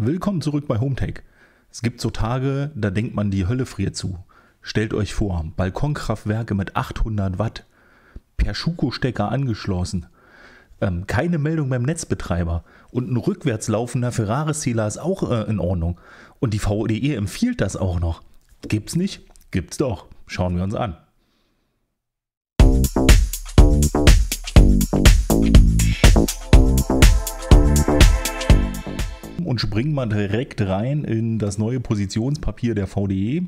Willkommen zurück bei HomeTech. Es gibt so Tage, da denkt man, die Hölle friert zu. Stellt euch vor, Balkonkraftwerke mit 800 Watt, per Schuko-Stecker angeschlossen, ähm, keine Meldung beim Netzbetreiber und ein rückwärts laufender Ferrari-Sealer ist auch äh, in Ordnung. Und die VDE empfiehlt das auch noch. Gibt's nicht? Gibt's doch. Schauen wir uns an. springen wir direkt rein in das neue Positionspapier der VDE.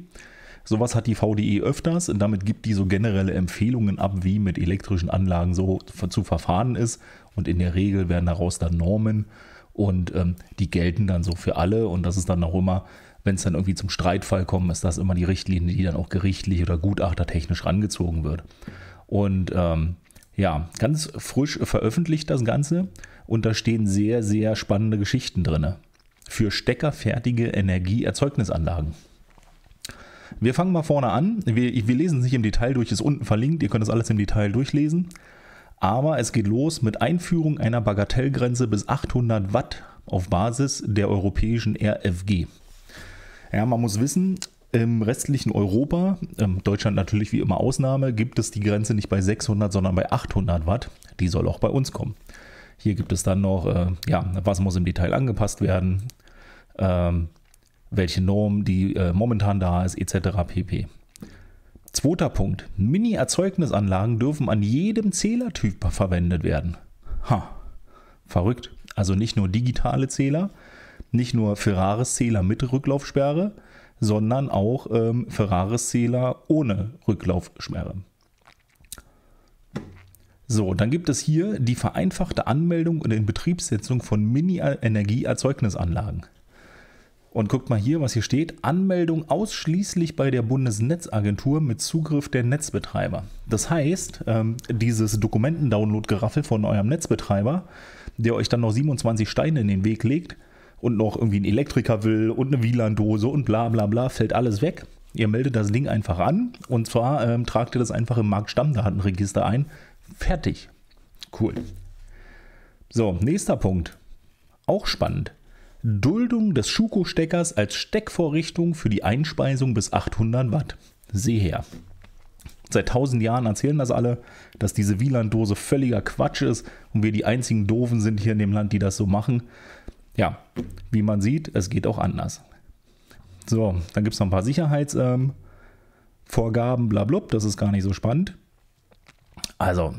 Sowas hat die VDE öfters und damit gibt die so generelle Empfehlungen ab, wie mit elektrischen Anlagen so zu verfahren ist. Und in der Regel werden daraus dann Normen und ähm, die gelten dann so für alle. Und das ist dann auch immer, wenn es dann irgendwie zum Streitfall kommt, ist das immer die Richtlinie, die dann auch gerichtlich oder gutachtertechnisch rangezogen wird. Und ähm, ja, ganz frisch veröffentlicht das Ganze und da stehen sehr, sehr spannende Geschichten drin für steckerfertige Energieerzeugnisanlagen. Wir fangen mal vorne an. Wir, wir lesen es nicht im Detail durch, ist unten verlinkt. Ihr könnt das alles im Detail durchlesen. Aber es geht los mit Einführung einer Bagatellgrenze bis 800 Watt auf Basis der europäischen RFG. Ja, man muss wissen, im restlichen Europa, ähm, Deutschland natürlich wie immer Ausnahme, gibt es die Grenze nicht bei 600, sondern bei 800 Watt. Die soll auch bei uns kommen. Hier gibt es dann noch, äh, ja, was muss im Detail angepasst werden, ähm, welche Norm, die äh, momentan da ist, etc. pp. Zweiter Punkt. Mini-Erzeugnisanlagen dürfen an jedem Zählertyp verwendet werden. Ha, verrückt. Also nicht nur digitale Zähler, nicht nur Ferraris-Zähler mit Rücklaufsperre, sondern auch ähm, Ferraris-Zähler ohne Rücklaufsperre. So, dann gibt es hier die vereinfachte Anmeldung und Inbetriebssetzung von Mini-Energieerzeugnisanlagen. Und guckt mal hier, was hier steht. Anmeldung ausschließlich bei der Bundesnetzagentur mit Zugriff der Netzbetreiber. Das heißt, ähm, dieses dokumentendownload geraffel von eurem Netzbetreiber, der euch dann noch 27 Steine in den Weg legt und noch irgendwie einen Elektriker will und eine WLAN-Dose und bla bla bla, fällt alles weg. Ihr meldet das Ding einfach an und zwar ähm, tragt ihr das einfach im Marktstammdatenregister ein Fertig. Cool. So, nächster Punkt. Auch spannend. Duldung des Schuko-Steckers als Steckvorrichtung für die Einspeisung bis 800 Watt. Seh her. Seit 1000 Jahren erzählen das alle, dass diese wlan dose völliger Quatsch ist und wir die einzigen Doofen sind hier in dem Land, die das so machen. Ja, wie man sieht, es geht auch anders. So, dann gibt es noch ein paar Sicherheitsvorgaben, ähm, Vorgaben, blablub, das ist gar nicht so spannend. Also,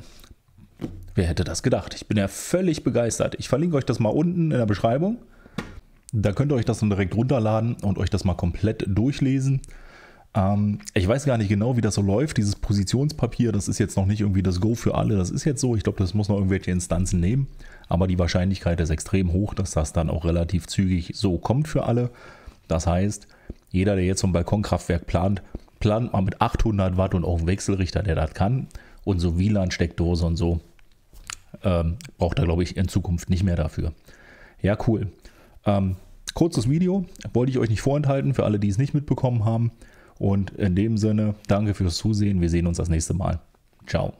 wer hätte das gedacht? Ich bin ja völlig begeistert. Ich verlinke euch das mal unten in der Beschreibung. Da könnt ihr euch das dann direkt runterladen und euch das mal komplett durchlesen. Ähm, ich weiß gar nicht genau, wie das so läuft. Dieses Positionspapier, das ist jetzt noch nicht irgendwie das Go für alle. Das ist jetzt so. Ich glaube, das muss noch irgendwelche Instanzen nehmen. Aber die Wahrscheinlichkeit ist extrem hoch, dass das dann auch relativ zügig so kommt für alle. Das heißt, jeder, der jetzt so ein Balkonkraftwerk plant, plant mal mit 800 Watt und auch einen Wechselrichter, der das kann und so WLAN-Steckdose und so. Ähm, braucht er, glaube ich, in Zukunft nicht mehr dafür. Ja, cool. Ähm, kurzes Video, wollte ich euch nicht vorenthalten, für alle, die es nicht mitbekommen haben. Und in dem Sinne, danke fürs Zusehen. Wir sehen uns das nächste Mal. Ciao.